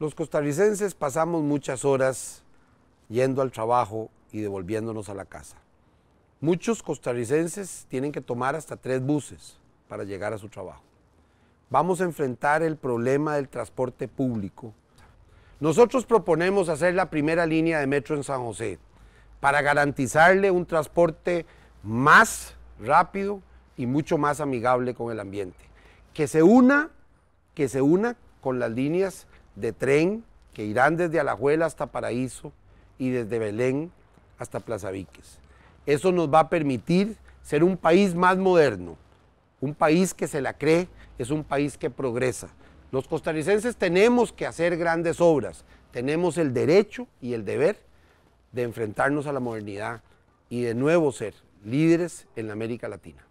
Los costarricenses pasamos muchas horas yendo al trabajo y devolviéndonos a la casa. Muchos costarricenses tienen que tomar hasta tres buses para llegar a su trabajo. Vamos a enfrentar el problema del transporte público. Nosotros proponemos hacer la primera línea de metro en San José para garantizarle un transporte más rápido y mucho más amigable con el ambiente. Que se una, que se una con las líneas de tren que irán desde Alajuela hasta Paraíso y desde Belén hasta Plaza Viques. Eso nos va a permitir ser un país más moderno, un país que se la cree, es un país que progresa. Los costarricenses tenemos que hacer grandes obras, tenemos el derecho y el deber de enfrentarnos a la modernidad y de nuevo ser líderes en la América Latina.